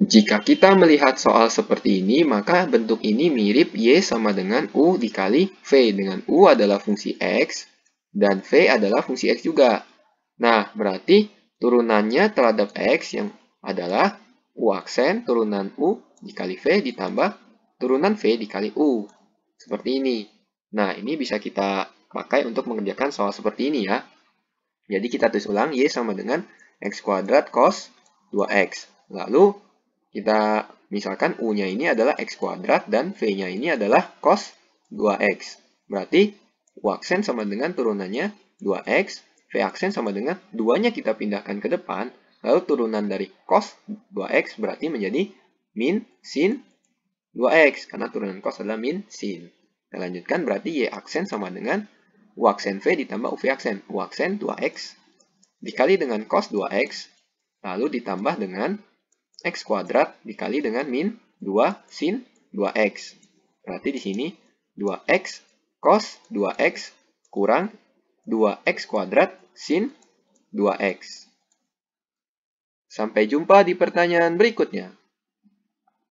Jika kita melihat soal seperti ini, maka bentuk ini mirip Y sama dengan U dikali V. Dengan U adalah fungsi X, dan V adalah fungsi X juga. Nah, berarti turunannya terhadap X yang adalah U aksen turunan U dikali V ditambah turunan V dikali U. Seperti ini. Nah, ini bisa kita pakai untuk mengerjakan soal seperti ini ya. Jadi kita tulis ulang Y sama dengan X kuadrat cos 2X. Lalu kita misalkan U-nya ini adalah X kuadrat dan V-nya ini adalah cos 2X. Berarti U aksen sama dengan turunannya 2X, V aksen sama dengan 2-nya kita pindahkan ke depan, lalu turunan dari cos 2X berarti menjadi min sin 2X, karena turunan cos adalah min sin. Kita lanjutkan berarti Y aksen sama dengan U aksen V ditambah UV aksen. U aksen 2X dikali dengan cos 2X, lalu ditambah dengan x kuadrat dikali dengan min 2 sin 2x. Berarti di sini 2x cos 2x kurang 2x kuadrat sin 2x. Sampai jumpa di pertanyaan berikutnya.